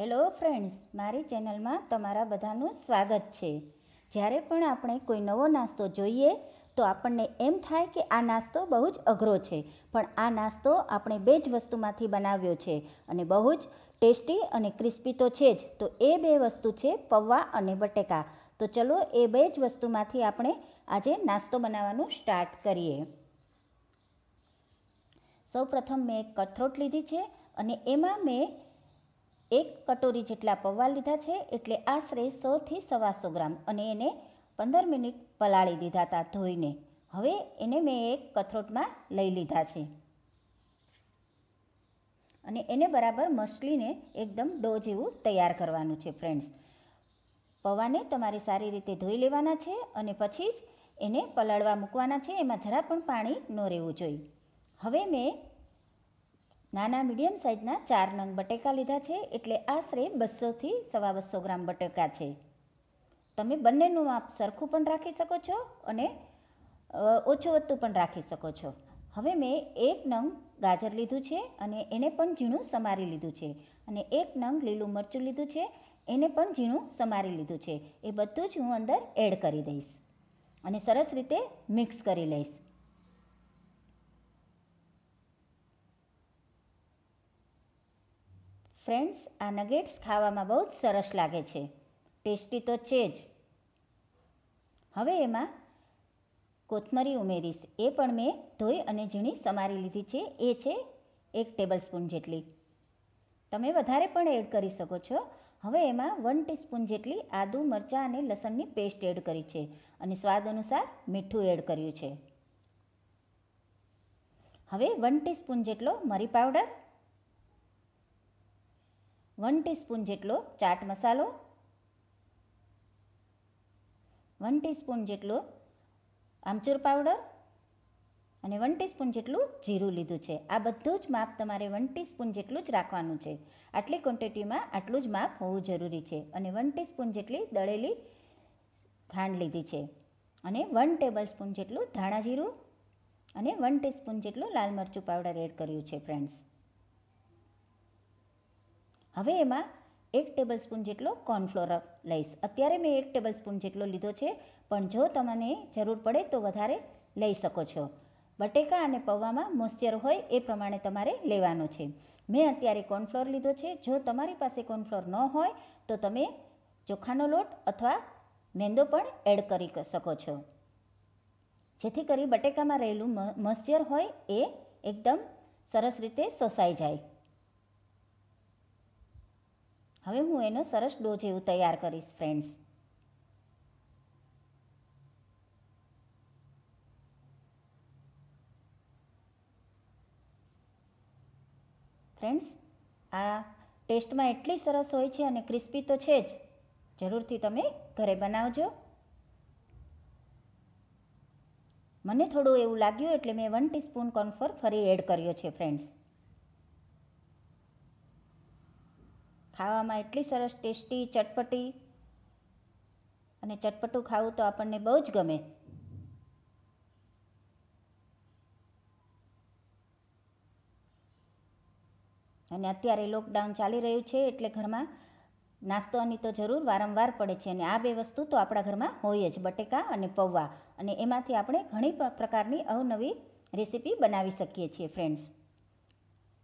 hello friends મારી ચેનલમાં તમારા બધાનું સ્વાગત છે જ્યારે પણ આપણે કોઈ નવો નાસ્તો જોઈએ તો આપણને એમ થાય કે આ નાસ્તો બહુ જ અઘરો છે પણ આ નાસ્તો આપણે બે જ વસ્તુમાંથી બનાવ્યો છે અને બહુ જ ટેસ્ટી અને ક્રિસ્પી તો છે જ તો એ બે વસ્તુ છે પૌવા અને બટેકા તો ચલો એ બે જ વસ્તુમાંથી આપણે આજે નાસ્તો બનાવવાનું સ્ટાર્ટ કરીએ સૌપ્રથમ મેં કથરોટ લીધી છે અને એમાં મેં એક કટોરી જેટલા પૌવા લીધા છે એટલે આશરે સોથી સવાસો ગ્રામ અને એને પંદર મિનિટ પલાળી દીધા હતા ધોઈને હવે એને મેં એક કથરોટમાં લઈ લીધા છે અને એને બરાબર મસલીને એકદમ ડો જેવું તૈયાર કરવાનું છે ફ્રેન્ડ્સ પૌવાને તમારે સારી રીતે ધોઈ લેવાના છે અને પછી જ એને પલાળવા મૂકવાના છે એમાં જરા પણ પાણી ન રહેવું જોઈએ હવે મેં નાના મીડિયમ સાઇઝના ચાર નંગ બટેકા લીધા છે એટલે આશરે બસોથી સવા બસો ગ્રામ બટેકા છે તમે બંનેનું માપ સરખું પણ રાખી શકો છો અને ઓછું વધતું પણ રાખી શકો છો હવે મેં એક નંગ ગાજર લીધું છે અને એને પણ ઝીણું સમારી લીધું છે અને એક નંગ લીલું મરચું લીધું છે એને પણ ઝીણું સમારી લીધું છે એ બધું જ હું અંદર એડ કરી દઈશ અને સરસ રીતે મિક્સ કરી લઈશ ફ્રેન્ડ્સ આ નગેટ્સ ખાવામાં બહુ જ સરસ લાગે છે ટેસ્ટી તો છે જ હવે એમાં કોથમરી ઉમેરીશ એ પણ મેં ધોઈ અને ઝીણી સમારી લીધી છે એ છે એક ટેબલસ્પૂન જેટલી તમે વધારે પણ એડ કરી શકો છો હવે એમાં વન ટીસ્પૂન જેટલી આદુ મરચાં અને લસણની પેસ્ટ એડ કરી છે અને સ્વાદ અનુસાર મીઠું એડ કર્યું છે હવે વન ટીસ્પૂન જેટલો મરી પાવડર વન ટીસ્પૂન જેટલો ચાટ મસાલો વન ટીસ્પૂન જેટલો આમચૂર પાવડર અને વન ટીસ્પૂન જેટલું જીરું લીધું છે આ બધું જ માપ તમારે વન ટીસ્પૂન જેટલું જ રાખવાનું છે આટલી ક્વોન્ટિટીમાં આટલું જ માપ હોવું જરૂરી છે અને વન ટીસ્પૂન જેટલી દળેલી ખાંડ લીધી છે અને વન ટેબલ સ્પૂન જેટલું ધાણા જીરું અને વન ટીસ્પૂન જેટલું લાલ મરચું પાવડર એડ કર્યું છે ફ્રેન્ડ્સ હવે એમાં એક ટેબલસ્પૂન જેટલો કોર્નફ્લોર લઈશ અત્યારે મેં એક ટેબલસ્પૂન જેટલો લીધો છે પણ જો તમને જરૂર પડે તો વધારે લઈ શકો છો બટેકા અને પૌવામાં મોઇશ્ચર હોય એ પ્રમાણે તમારે લેવાનો છે મેં અત્યારે કોર્નફ્લોર લીધો છે જો તમારી પાસે કોર્નફ્લોર ન હોય તો તમે ચોખાનો લોટ અથવા મેંદો પણ એડ કરી શકો છો જેથી કરી બટેકામાં રહેલું મ મોઇશ્ચર હોય એ એકદમ સરસ રીતે શોષાઈ જાય હવે હું એનો સરસ ડો જેવું તૈયાર કરીશ ફ્રેન્ડ્સ ફ્રેન્ડ્સ આ ટેસ્ટમાં એટલી સરસ હોય છે અને ક્રિસ્પી તો છે જ જરૂરથી તમે ઘરે બનાવજો મને થોડું એવું લાગ્યું એટલે મેં વન ટીસ્પૂન કોર્નફ્લોર ફરી એડ કર્યો છે ફ્રેન્ડ્સ ખાવામાં એટલી સરસ ટેસ્ટી ચટપટી અને ચટપટું ખાવું તો આપણને બહુ જ ગમે અને અત્યારે લોકડાઉન ચાલી રહ્યું છે એટલે ઘરમાં નાસ્તોની તો જરૂર વારંવાર પડે છે અને આ બે વસ્તુ તો આપણા ઘરમાં હોય જ બટેકા અને પૌવા અને એમાંથી આપણે ઘણી પ્રકારની અવનવી રેસીપી બનાવી શકીએ છીએ ફ્રેન્ડ્સ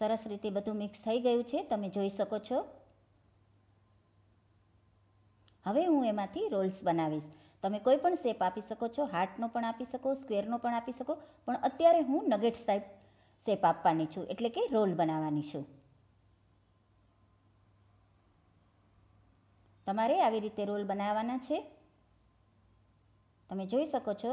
સરસ રીતે બધું મિક્સ થઈ ગયું છે તમે જોઈ શકો છો હવે હું એમાંથી રોલ્સ બનાવીશ તમે કોઈ પણ શેપ આપી શકો છો હાર્ટનો પણ આપી શકો સ્ક્વેરનો પણ આપી શકો પણ અત્યારે હું નગેટ સાહેબ શેપ આપવાની છું એટલે કે રોલ બનાવવાની છું તમારે આવી રીતે રોલ બનાવવાના છે તમે જોઈ શકો છો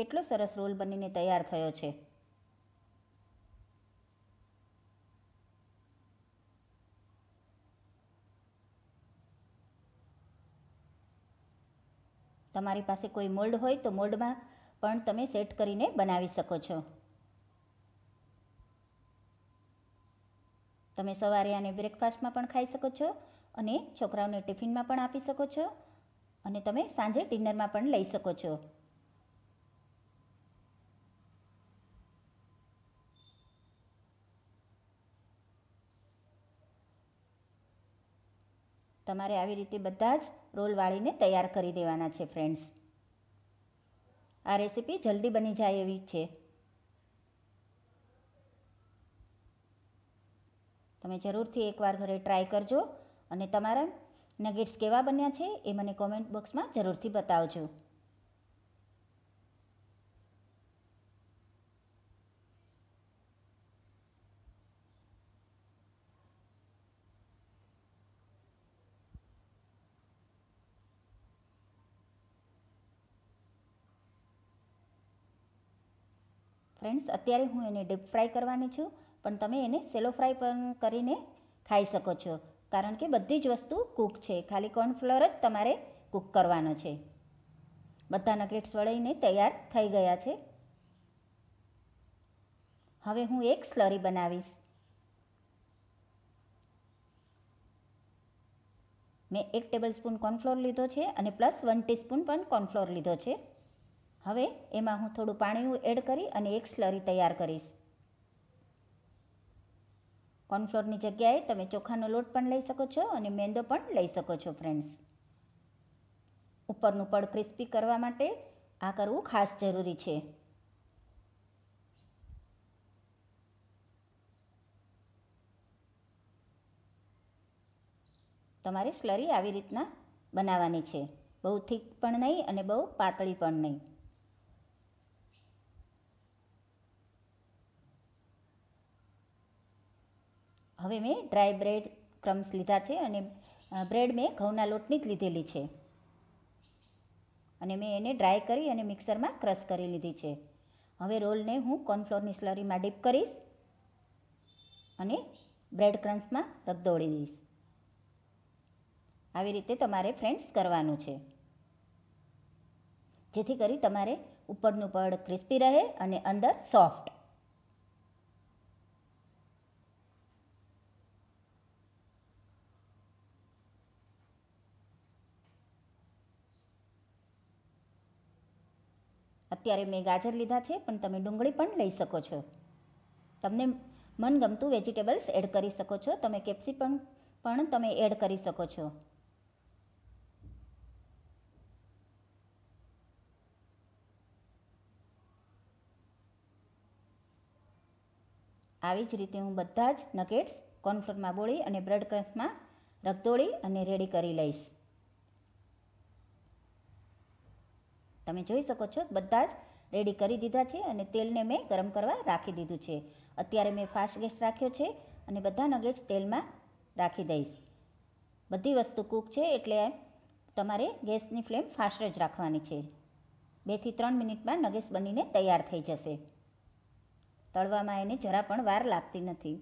કેટલો સરસ રોલ બનીને તૈયાર થયો છે તમારી પાસે કોઈ મોલ્ડ હોય તો મોલ્ડમાં પણ તમે સેટ કરીને બનાવી શકો છો તમે સવારે આને બ્રેકફાસ્ટમાં પણ ખાઈ શકો છો અને છોકરાઓને ટિફિનમાં પણ આપી શકો છો અને તમે સાંજે ડિનરમાં પણ લઈ શકો છો તમારે આવી રીતે બધા જ રોલ વાળીને તૈયાર કરી દેવાના છે ફ્રેન્ડ્સ આ રેસીપી જલ્દી બની જાય એવી છે તમે જરૂરથી એકવાર ઘરે ટ્રાય કરજો અને તમારા નગેટ્સ કેવા બન્યા છે એ મને કોમેન્ટ બોક્સમાં જરૂરથી બતાવજો ફ્રેન્ડ્સ અત્યારે હું એને ડીપ ફ્રાય કરવાની છું પણ તમે એને સેલો ફ્રાય પણ કરીને ખાઈ શકો છો કારણ કે બધી જ વસ્તુ કૂક છે ખાલી કોર્નફ્લોર જ તમારે કૂક કરવાનો છે બધા નગેટ્સ વળીને તૈયાર થઈ ગયા છે હવે હું એક સ્લરી બનાવીશ મેં એક ટેબલ સ્પૂન કોર્નફ્લોર લીધો છે અને પ્લસ વન ટીસ્પૂન પણ કોર્નફ્લોર લીધો છે હવે એમાં હું થોડું પાણી એડ કરી અને એક સ્લરી તૈયાર કરીશ કોર્નફ્લોરની જગ્યાએ તમે ચોખાનો લોટ પણ લઈ શકો છો અને મેંદો પણ લઈ શકો છો ફ્રેન્ડ્સ ઉપરનું પડ ક્રિસ્પી કરવા માટે આ કરવું ખાસ જરૂરી છે તમારે સ્લરી આવી રીતના બનાવવાની છે બહુ થીક પણ નહીં અને બહુ પાતળી પણ નહીં હવે મેં ડ્રાય બ્રેડ ક્રમ્સ લીધા છે અને બ્રેડ મેં ઘઉંના લોટની જ લીધેલી છે અને મેં એને ડ્રાય કરી અને મિક્સરમાં ક્રશ કરી લીધી છે હવે રોલને હું કોર્નફ્લોરની સ્લરીમાં ડીપ કરીશ અને બ્રેડ ક્રમ્સમાં રગદોળી દઈશ આવી રીતે તમારે ફ્રેન્ડ્સ કરવાનું છે જેથી કરી તમારે ઉપરનું પડ ક્રિસ્પી રહે અને અંદર સોફ્ટ અત્યારે મેં ગાજર લીધા છે પણ તમે ડુંગળી પણ લઈ શકો છો તમને મનગમતું વેજીટેબલ્સ એડ કરી શકો છો તમે કેપ્સી પણ પણ તમે એડ કરી શકો છો આવી જ રીતે હું બધા જ નકેટ્સ કોર્નફ્લોરમાં બોળી અને બ્રેડ ક્રમ્સમાં રગદોળી અને રેડી કરી લઈશ તમે જોઈ શકો છો બધા જ રેડી કરી દીધા છે અને તેલને મેં ગરમ કરવા રાખી દીધું છે અત્યારે મેં ફાસ્ટ ગેસ રાખ્યો છે અને બધા નગેટ્સ તેલમાં રાખી દઈશ બધી વસ્તુ કૂક છે એટલે તમારે ગેસની ફ્લેમ ફાસ્ટ જ રાખવાની છે બેથી ત્રણ મિનિટમાં નગેટ્સ બનીને તૈયાર થઈ જશે તળવામાં એને જરા પણ વાર લાગતી નથી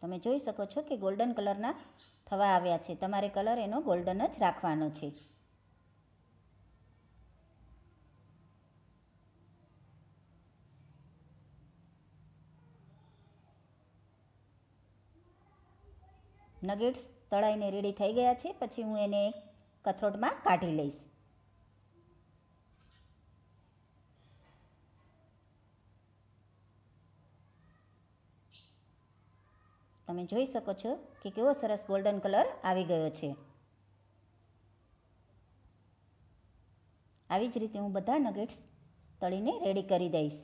તમે જોઈ શકો છો કે ગોલ્ડન કલરના થવા આવ્યા છે તમારે કલર એનો ગોલ્ડન જ રાખવાનો છે નગેટ્સ તળાઈને રેડી થઈ ગયા છે પછી હું એને કથરોટમાં કાઢી લઈશ તમે જોઈ શકો છો કે કેવો સરસ ગોલ્ડન કલર આવી ગયો છે આવી જ રીતે હું બધા નગેટ્સ તળીને રેડી કરી દઈશ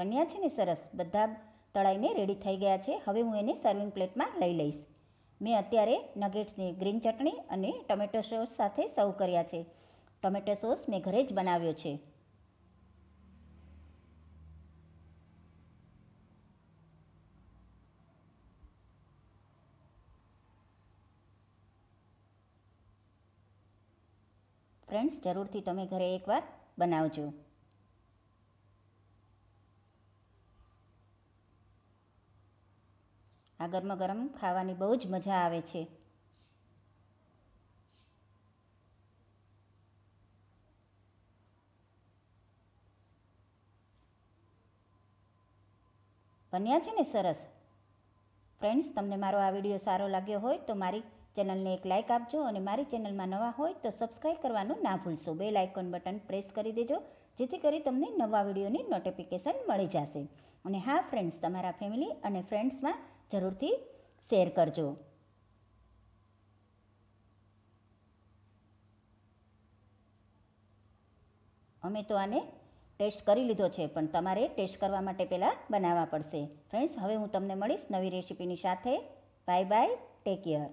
બન્યા છે ને સરસ બધા તળાઈને રેડી થઈ ગયા છે હવે હું એને સર્વિંગ પ્લેટમાં લઈ લઈશ મેં અત્યારે નગેટ્સની ગ્રીન ચટણી અને ટમેટો સોસ સાથે સર્વ કર્યા છે ટમેટો સોસ મેં ઘરે જ બનાવ્યો છે ફ્રેન્ડ્સ જરૂરથી તમે ઘરે એકવાર બનાવજો આ ગરમા ગરમ ખાવાની બહુ જ મજા આવે છે બન્યા છે ને સરસ ફ્રેન્ડ્સ તમને મારો આ વિડીયો સારો લાગ્યો હોય તો મારી ચેનલને એક લાઇક આપજો અને મારી ચેનલમાં નવા હોય તો સબસ્ક્રાઈબ કરવાનું ના ભૂલશો બે લાઇકોન બટન પ્રેસ કરી દેજો જેથી કરી તમને નવા વિડીયોની નોટિફિકેશન મળી જશે અને હા ફ્રેન્ડ્સ તમારા ફેમિલી અને ફ્રેન્ડ્સમાં જરૂરથી શેર કરજો અમે તો આને ટેસ્ટ કરી લીધો છે પણ તમારે ટેસ્ટ કરવા માટે પહેલાં બનાવવા પડશે ફ્રેન્ડ્સ હવે હું તમને મળીશ નવી રેસીપીની સાથે બાય બાય ટેક કેર